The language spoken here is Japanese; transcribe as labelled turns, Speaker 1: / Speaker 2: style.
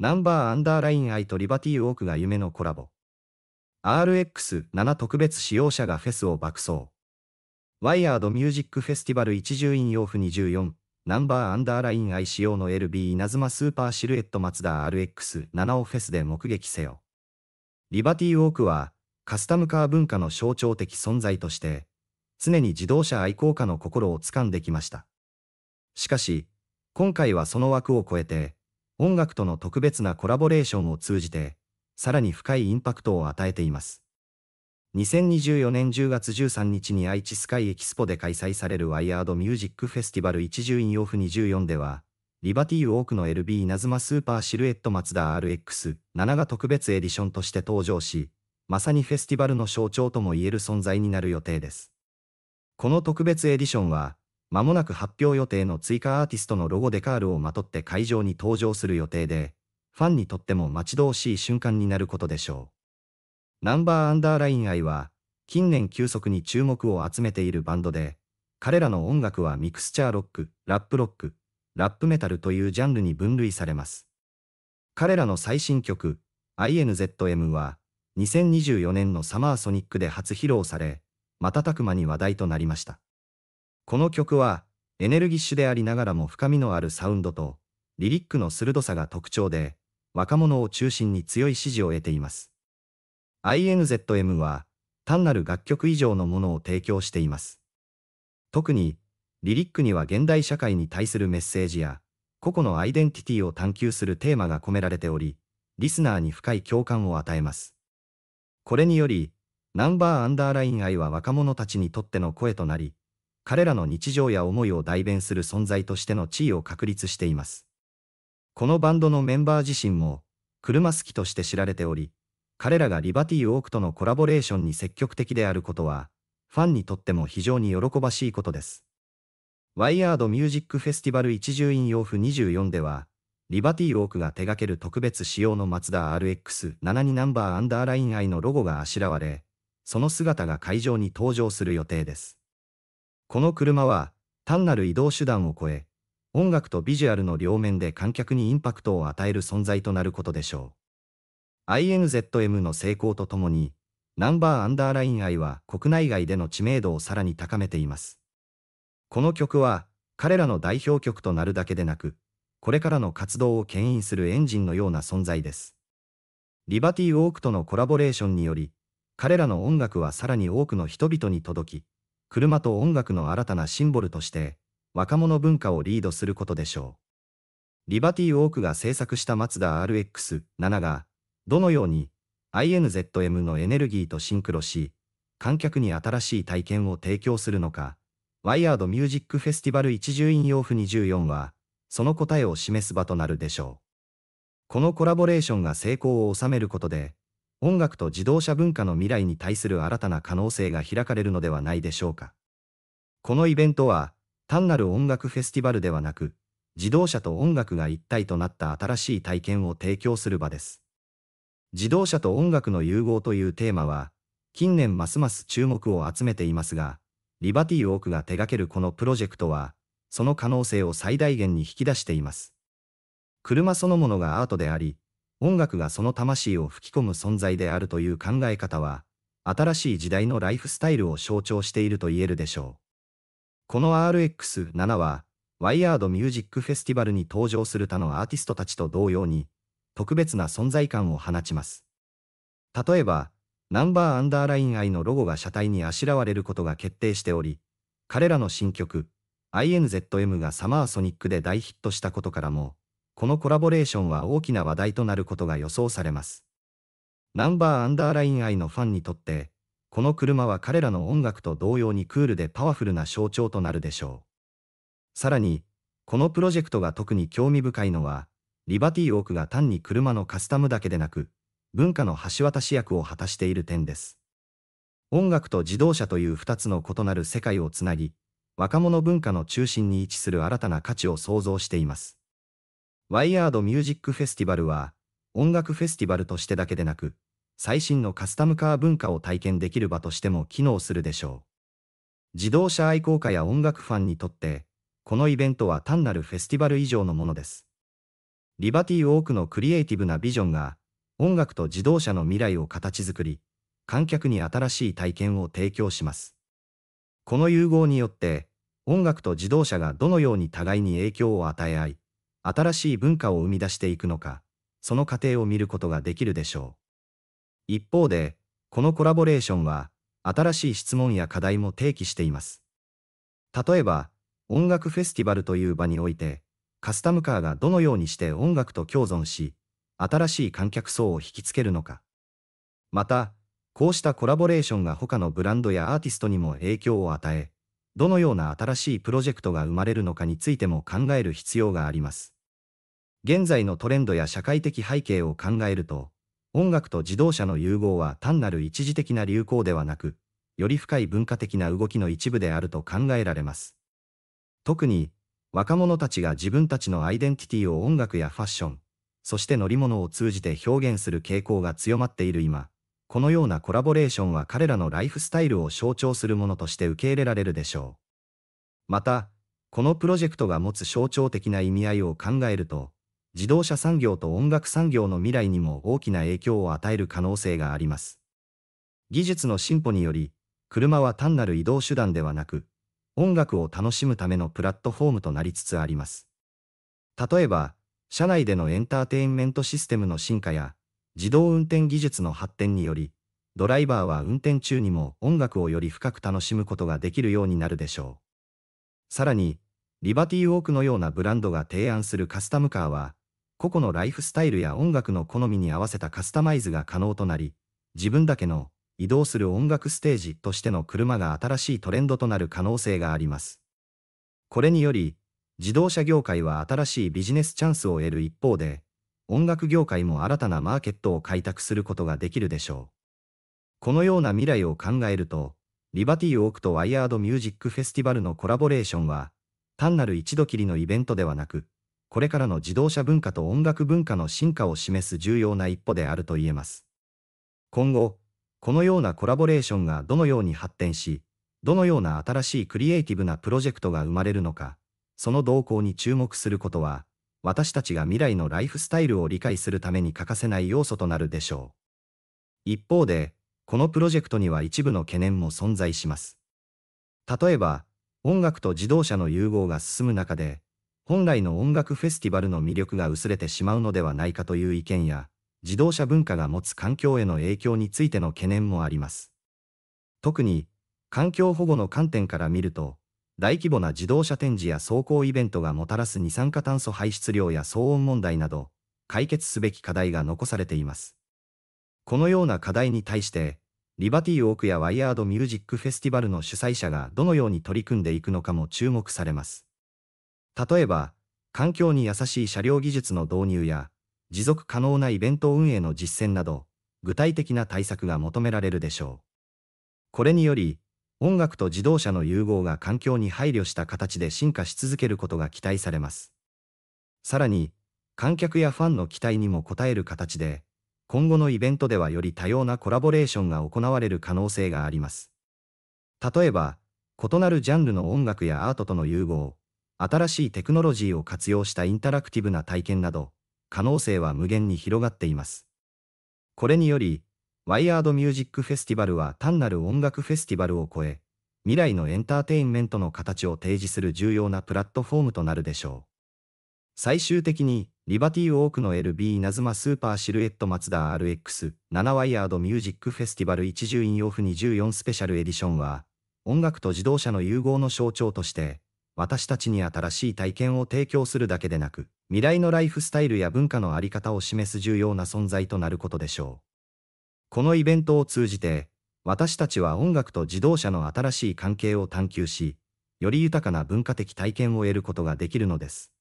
Speaker 1: ナンバーアンダーライン愛とリバティーウォークが夢のコラボ。RX7 特別使用者がフェスを爆走。ワイヤードミュージックフェスティバル一重引用符24、ナンバーアンダーライン愛仕様の LB 稲妻スーパーシルエットマツダ RX7 をフェスで目撃せよ。リバティーウォークは、カスタムカー文化の象徴的存在として、常に自動車愛好家の心を掴んできました。しかし、今回はその枠を超えて、音楽との特別なコラボレーションを通じて、さらに深いインパクトを与えています。2024年10月13日に愛知スカイエキスポで開催されるワイヤードミュージックフェスティバル一重院オフ24では、リバティーウォークの LB ナズマスーパーシルエットマツダ RX7 が特別エディションとして登場し、まさにフェスティバルの象徴とも言える存在になる予定です。この特別エディションは、まもなく発表予定の追加アーティストのロゴデカールをまとって会場に登場する予定で、ファンにとっても待ち遠しい瞬間になることでしょう。ナンバーアンダーライン愛は、近年急速に注目を集めているバンドで、彼らの音楽はミクスチャーロック、ラップロック、ラップメタルというジャンルに分類されます。彼らの最新曲、INZM は、2024年のサマーソニックで初披露され、瞬く間に話題となりました。この曲は、エネルギッシュでありながらも深みのあるサウンドと、リリックの鋭さが特徴で、若者を中心に強い支持を得ています。INZM は、単なる楽曲以上のものを提供しています。特に、リリックには現代社会に対するメッセージや、個々のアイデンティティを探求するテーマが込められており、リスナーに深い共感を与えます。これにより、ナンバーアンダーライン愛は若者たちにとっての声となり、彼らの日常や思いを代弁する存在としての地位を確立しています。このバンドのメンバー自身も、車好きとして知られており、彼らがリバティ・ー・オークとのコラボレーションに積極的であることは、ファンにとっても非常に喜ばしいことです。ワイヤード・ミュージック・フェスティバル一重引用符24では、リバティ・ー・オークが手掛ける特別仕様のマツダ RX72 ナンバーアンダーライン I のロゴがあしらわれ、その姿が会場に登場する予定です。この車は、単なる移動手段を超え、音楽とビジュアルの両面で観客にインパクトを与える存在となることでしょう。INZM の成功とともに、ナンバーアンダーライン愛は国内外での知名度をさらに高めています。この曲は、彼らの代表曲となるだけでなく、これからの活動を牽引するエンジンのような存在です。リバティ・ウォークとのコラボレーションにより、彼らの音楽はさらに多くの人々に届き、車と音楽の新たなシンボルとして若者文化をリードすることでしょう。リバティオークが制作したマツダ RX7 がどのように INZM のエネルギーとシンクロし観客に新しい体験を提供するのかワイヤードミュージックフェスティバル一重引用符24はその答えを示す場となるでしょう。このコラボレーションが成功を収めることで音楽と自動車文化の未来に対する新たな可能性が開かれるのではないでしょうか。このイベントは、単なる音楽フェスティバルではなく、自動車と音楽が一体となった新しい体験を提供する場です。自動車と音楽の融合というテーマは、近年ますます注目を集めていますが、リバティオークが手掛けるこのプロジェクトは、その可能性を最大限に引き出しています。車そのものがアートであり、音楽がその魂を吹き込む存在であるという考え方は、新しい時代のライフスタイルを象徴していると言えるでしょう。この RX7 は、ワイヤードミュージックフェスティバルに登場する他のアーティストたちと同様に、特別な存在感を放ちます。例えば、ナンバーアンダーライン I のロゴが車体にあしらわれることが決定しており、彼らの新曲、INZM がサマーソニックで大ヒットしたことからも、このコラボレーションは大きな話題となることが予想されます。ナンバーアンダーライン愛のファンにとって、この車は彼らの音楽と同様にクールでパワフルな象徴となるでしょう。さらに、このプロジェクトが特に興味深いのは、リバティオークが単に車のカスタムだけでなく、文化の橋渡し役を果たしている点です。音楽と自動車という2つの異なる世界をつなぎ、若者文化の中心に位置する新たな価値を創造しています。ワイヤードミュージックフェスティバルは、音楽フェスティバルとしてだけでなく、最新のカスタムカー文化を体験できる場としても機能するでしょう。自動車愛好家や音楽ファンにとって、このイベントは単なるフェスティバル以上のものです。リバティ多くのクリエイティブなビジョンが、音楽と自動車の未来を形作り、観客に新しい体験を提供します。この融合によって、音楽と自動車がどのように互いに影響を与え合い、新しい文化を生み出していくのか、その過程を見ることができるでしょう。一方で、このコラボレーションは、新しい質問や課題も提起しています。例えば、音楽フェスティバルという場において、カスタムカーがどのようにして音楽と共存し、新しい観客層を引きつけるのか。また、こうしたコラボレーションが他のブランドやアーティストにも影響を与え、どのような新しいプロジェクトが生まれるのかについても考える必要があります。現在のトレンドや社会的背景を考えると、音楽と自動車の融合は単なる一時的な流行ではなく、より深い文化的な動きの一部であると考えられます。特に、若者たちが自分たちのアイデンティティを音楽やファッション、そして乗り物を通じて表現する傾向が強まっている今、このようなコラボレーションは彼らのライフスタイルを象徴するものとして受け入れられるでしょう。また、このプロジェクトが持つ象徴的な意味合いを考えると、自動車産業と音楽産業の未来にも大きな影響を与える可能性があります。技術の進歩により、車は単なる移動手段ではなく、音楽を楽しむためのプラットフォームとなりつつあります。例えば、社内でのエンターテインメントシステムの進化や、自動運転技術の発展により、ドライバーは運転中にも音楽をより深く楽しむことができるようになるでしょう。さらに、リバティウォークのようなブランドが提案するカスタムカーは、個々のライフスタイルや音楽の好みに合わせたカスタマイズが可能となり、自分だけの移動する音楽ステージとしての車が新しいトレンドとなる可能性があります。これにより、自動車業界は新しいビジネスチャンスを得る一方で、音楽業界も新たなマーケットを開拓することができるでしょう。このような未来を考えると、リバティオークとワイヤードミュージックフェスティバルのコラボレーションは、単なる一度きりのイベントではなく、これからの自動車文化と音楽文化の進化を示す重要な一歩であると言えます。今後、このようなコラボレーションがどのように発展し、どのような新しいクリエイティブなプロジェクトが生まれるのか、その動向に注目することは、私たちが未来のライフスタイルを理解するために欠かせない要素となるでしょう。一方で、このプロジェクトには一部の懸念も存在します。例えば、音楽と自動車の融合が進む中で、本来の音楽フェスティバルの魅力が薄れてしまうのではないかという意見や、自動車文化が持つ環境への影響についての懸念もあります。特に、環境保護の観点から見ると、大規模な自動車展示や走行イベントがもたらす二酸化炭素排出量や騒音問題など、解決すべき課題が残されています。このような課題に対して、リバティーオークやワイヤードミュージックフェスティバルの主催者がどのように取り組んでいくのかも注目されます。例えば、環境に優しい車両技術の導入や、持続可能なイベント運営の実践など、具体的な対策が求められるでしょう。これにより、音楽と自動車の融合が環境に配慮した形で進化し続けることが期待されます。さらに、観客やファンの期待にも応える形で、今後のイベントではより多様なコラボレーションが行われる可能性があります。例えば、異なるジャンルの音楽やアートとの融合、新しいテクノロジーを活用したインタラクティブな体験など、可能性は無限に広がっています。これにより、ワイヤードミュージックフェスティバルは単なる音楽フェスティバルを超え、未来のエンターテインメントの形を提示する重要なプラットフォームとなるでしょう。最終的に、リバティウォークの LB 稲妻スーパーシルエットマツダ RX7 ワイヤードミュージックフェスティバル10インオフ24スペシャルエディションは、音楽と自動車の融合の象徴として、私たちに新しい体験を提供するだけでなく、未来のライフスタイルや文化のあり方を示す重要な存在となることでしょう。このイベントを通じて、私たちは音楽と自動車の新しい関係を探求し、より豊かな文化的体験を得ることができるのです。